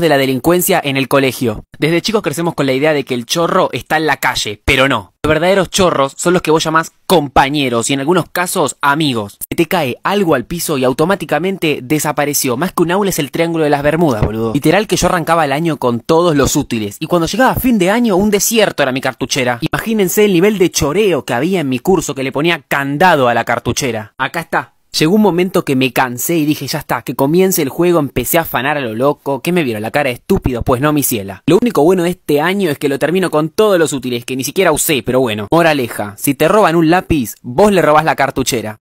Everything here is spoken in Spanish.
de la delincuencia en el colegio. Desde chicos crecemos con la idea de que el chorro está en la calle, pero no. Los verdaderos chorros son los que vos llamás compañeros y en algunos casos amigos. Se te cae algo al piso y automáticamente desapareció. Más que un aula es el triángulo de las Bermudas, boludo. Literal que yo arrancaba el año con todos los útiles. Y cuando llegaba fin de año, un desierto era mi cartuchera. Imagínense el nivel de choreo que había en mi curso que le ponía candado a la cartuchera. Acá está. Llegó un momento que me cansé y dije, ya está, que comience el juego, empecé a afanar a lo loco, que me vieron la cara de estúpido, pues no, mi ciela. Lo único bueno de este año es que lo termino con todos los útiles que ni siquiera usé, pero bueno. Moraleja, si te roban un lápiz, vos le robás la cartuchera.